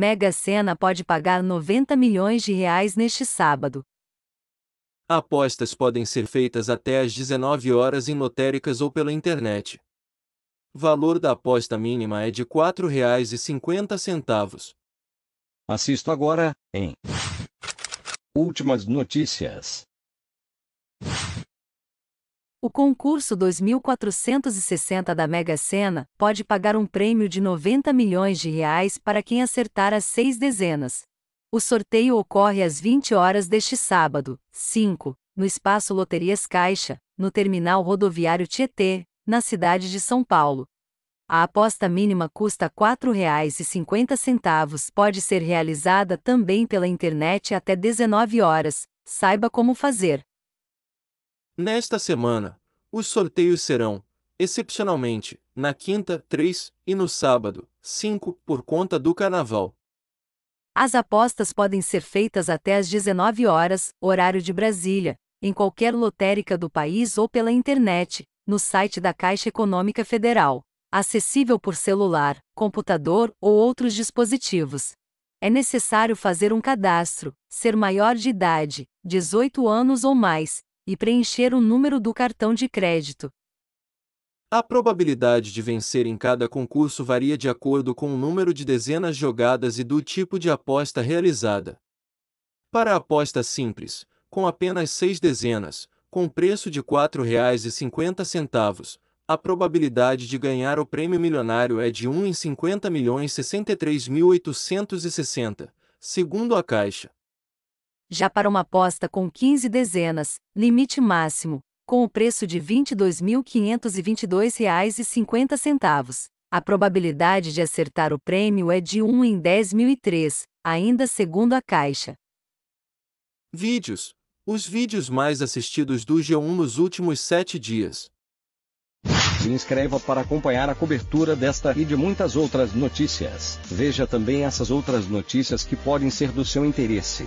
Mega Sena pode pagar 90 milhões de reais neste sábado. Apostas podem ser feitas até às 19 horas em lotéricas ou pela internet. Valor da aposta mínima é de R$ 4,50. Assisto agora em Últimas notícias. O concurso 2460 da Mega Sena pode pagar um prêmio de 90 milhões de reais para quem acertar as seis dezenas. O sorteio ocorre às 20 horas deste sábado, 5, no espaço Loterias Caixa, no terminal rodoviário Tietê, na cidade de São Paulo. A aposta mínima custa R$ 4,50, pode ser realizada também pela internet até 19 horas. Saiba como fazer. Nesta semana, os sorteios serão, excepcionalmente, na quinta, 3, e no sábado, 5, por conta do carnaval. As apostas podem ser feitas até às 19 horas, horário de Brasília, em qualquer lotérica do país ou pela internet, no site da Caixa Econômica Federal, acessível por celular, computador ou outros dispositivos. É necessário fazer um cadastro, ser maior de idade, 18 anos ou mais, e preencher o número do cartão de crédito. A probabilidade de vencer em cada concurso varia de acordo com o número de dezenas jogadas e do tipo de aposta realizada. Para a aposta simples, com apenas seis dezenas, com preço de R$ 4,50, a probabilidade de ganhar o prêmio milionário é de 1 em 50 milhões 63.860, segundo a Caixa. Já para uma aposta com 15 dezenas, limite máximo, com o preço de R$ 22.522,50. A probabilidade de acertar o prêmio é de 1 em 10.003, ainda segundo a Caixa. Vídeos. Os vídeos mais assistidos do G1 nos últimos sete dias. Se inscreva para acompanhar a cobertura desta e de muitas outras notícias. Veja também essas outras notícias que podem ser do seu interesse.